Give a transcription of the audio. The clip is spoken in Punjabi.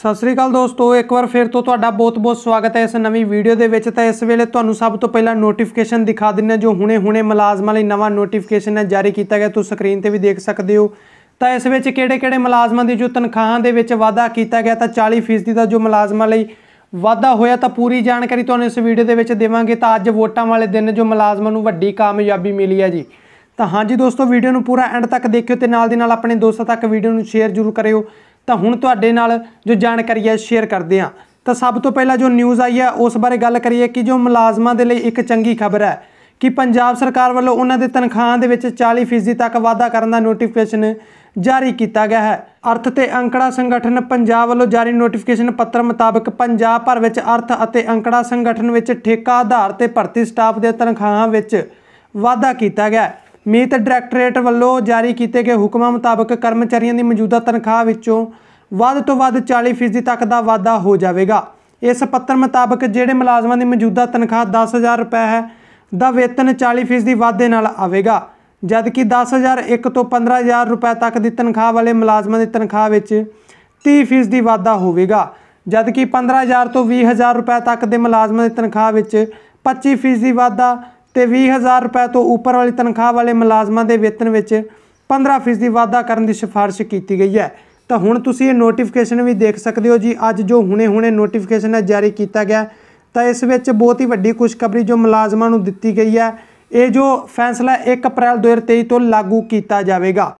ਸਤਿ ਸ੍ਰੀ ਅਕਾਲ ਦੋਸਤੋ ਇੱਕ ਵਾਰ ਫਿਰ ਤੋਂ ਤੁਹਾਡਾ ਬਹੁਤ-ਬਹੁਤ ਸਵਾਗਤ ਹੈ ਇਸ ਨਵੀਂ ਵੀਡੀਓ ਦੇ ਵਿੱਚ ਤਾਂ ਇਸ ਵੇਲੇ ਤੁਹਾਨੂੰ ਸਭ ਤੋਂ ਪਹਿਲਾਂ ਨੋਟੀਫਿਕੇਸ਼ਨ ਦਿਖਾ ਦਿੰਨੇ ਜੋ ਹੁਣੇ-ਹੁਣੇ ਮੁਲਾਜ਼ਮਾਂ ਲਈ ਨਵਾਂ ਨੋਟੀਫਿਕੇਸ਼ਨ ਹੈ ਜਾਰੀ ਕੀਤਾ ਗਿਆ ਤੁਸੀਂ ਸਕਰੀਨ ਤੇ ਵੀ ਦੇਖ ਸਕਦੇ ਹੋ ਤਾਂ ਇਸ ਵਿੱਚ ਕਿਹੜੇ-ਕਿਹੜੇ ਮੁਲਾਜ਼ਮਾਂ ਦੀ ਜੋ ਤਨਖਾਹਾਂ ਦੇ ਵਿੱਚ ਵਾਧਾ ਕੀਤਾ ਗਿਆ ਤਾਂ 40% ਦਾ ਜੋ ਮੁਲਾਜ਼ਮਾਂ ਲਈ ਵਾਧਾ ਹੋਇਆ ਤਾਂ ਪੂਰੀ ਜਾਣਕਾਰੀ ਤੁਹਾਨੂੰ ਇਸ ਵੀਡੀਓ ਦੇ ਵਿੱਚ ਦੇਵਾਂਗੇ ਤਾਂ ਅੱਜ ਵੋਟਾਂ ਵਾਲੇ ਦਿਨ ਜੋ ਮੁਲਾਜ਼ਮਾਂ ਨੂੰ ਵੱਡੀ ਕਾਮਯਾਬੀ ਮਿਲੀ ਹੈ ਜੀ ਤਾਂ ਹਾਂਜੀ ਦੋਸਤੋ ਵੀਡੀਓ ਨੂੰ ਪੂਰਾ ਐਂਡ ਤੱਕ ਦੇਖਿਓ ਤੇ ਨਾਲ ਦੀ ਨਾਲ ਆਪਣੇ ਦੋਸਤਾਂ ਤੱਕ ਵੀਡੀਓ ਨੂੰ ਸ਼ੇਅਰ ਜ਼ਰੂਰ ਕਰਿਓ ਤਾਂ ਹੁਣ ਤੁਹਾਡੇ ਨਾਲ ਜੋ ਜਾਣਕਾਰੀ ਹੈ ਸ਼ੇਅਰ ਕਰਦੇ ਹਾਂ ਤਾਂ ਸਭ ਤੋਂ ਪਹਿਲਾਂ ਜੋ ਨਿਊਜ਼ ਆਈ ਹੈ ਉਸ ਬਾਰੇ ਗੱਲ ਕਰੀਏ ਕਿ ਜੋ ਮੁਲਾਜ਼ਮਾਂ ਦੇ ਲਈ ਇੱਕ ਚੰਗੀ ਖਬਰ ਹੈ ਕਿ ਪੰਜਾਬ ਸਰਕਾਰ ਵੱਲੋਂ ਉਹਨਾਂ ਦੇ ਤਨਖਾਹਾਂ ਦੇ ਵਿੱਚ 40% ਤੱਕ ਵਾਧਾ ਕਰਨ ਦਾ ਨੋਟੀਫਿਕੇਸ਼ਨ ਜਾਰੀ ਕੀਤਾ ਗਿਆ ਹੈ ਅਰਥ ਤੇ ਅੰਕੜਾ ਸੰਗਠਨ ਪੰਜਾਬ ਵੱਲੋਂ ਜਾਰੀ ਨੋਟੀਫਿਕੇਸ਼ਨ ਪੱਤਰ ਮੁਤਾਬਕ ਪੰਜਾਬ ਭਰ ਵਿੱਚ ਅਰਥ ਅਤੇ ਅੰਕੜਾ ਸੰਗਠਨ ਵਿੱਚ ਠੇਕਾ ਆਧਾਰ ਤੇ ਭਰਤੀ ਸਟਾਫ ਦੇ ਤਨਖਾਹਾਂ ਵਿੱਚ ਵਾਧਾ ਕੀਤਾ ਗਿਆ ਮੀਤ ਡਾਇਰੈਕਟੋਰੇਟ ਵੱਲੋਂ ਜਾਰੀ ਕੀਤੇ ਗਏ ਹੁਕਮਾਂ ਮੁਤਾਬਕ ਕਰਮਚਾਰੀਆਂ ਦੀ ਮੌਜੂਦਾ ਤਨਖਾਹ ਵਿੱਚੋਂ ਵੱਧ ਤੋਂ ਵੱਧ 40% ਤੱਕ ਦਾ ਵਾਧਾ ਹੋ ਜਾਵੇਗਾ ਇਸ ਪੱਤਰ ਮੁਤਾਬਕ ਜਿਹੜੇ ਮੁਲਾਜ਼ਮਾਂ ਦੀ ਮੌਜੂਦਾ ਤਨਖਾਹ 10000 ਰੁਪਏ ਹੈ ਦਾ ਵੇਤਨ 40% ਦੀ ਵਾਧੇ ਨਾਲ ਆਵੇਗਾ ਜਦਕਿ 10001 ਤੋਂ 15000 ਰੁਪਏ ਤੱਕ ਦੀ ਤਨਖਾਹ ਵਾਲੇ ਮੁਲਾਜ਼ਮਾਂ ਦੀ ਤਨਖਾਹ ਵਿੱਚ 30% ਦੀ ਵਾਧਾ ਹੋਵੇਗਾ ਜਦਕਿ 15000 ਤੋਂ 20000 ਰੁਪਏ ਤੱਕ ਦੇ ਮੁਲਾਜ਼ਮਾਂ ਦੀ ਤਨਖਾਹ ਵਿੱਚ 25% ਦੀ ਵਾਧਾ ਤੇ 20000 ਰੁਪਏ ਤੋਂ ਉੱਪਰ ਵਾਲੀ ਤਨਖਾਹ ਵਾਲੇ ਮੁਲਾਜ਼ਮਾਂ ਦੇ ਵੇਤਨ ਵਿੱਚ 15% ਦੀ ਵਾਧਾ ਕਰਨ ਦੀ ਸਿਫਾਰਿਸ਼ ਕੀਤੀ ਗਈ ਹੈ ਤਾਂ ਹੁਣ ਤੁਸੀਂ ਇਹ ਨੋਟੀਫਿਕੇਸ਼ਨ ਵੀ ਦੇਖ ਸਕਦੇ ਹੋ ਜੀ ਅੱਜ ਜੋ ਹੁਣੇ-ਹੁਣੇ ਨੋਟੀਫਿਕੇਸ਼ਨ ਹੈ ਜਾਰੀ ਕੀਤਾ ਗਿਆ ਤਾਂ ਇਸ ਵਿੱਚ ਬਹੁਤ ਹੀ ਵੱਡੀ ਖੁਸ਼ਖਬਰੀ ਜੋ ਮੁਲਾਜ਼ਮਾਂ ਨੂੰ ਦਿੱਤੀ ਗਈ ਹੈ ਇਹ ਜੋ ਫੈਸਲਾ 1 ਅਪ੍ਰੈਲ 2023 ਤੋਂ ਲਾਗੂ ਕੀਤਾ ਜਾਵੇਗਾ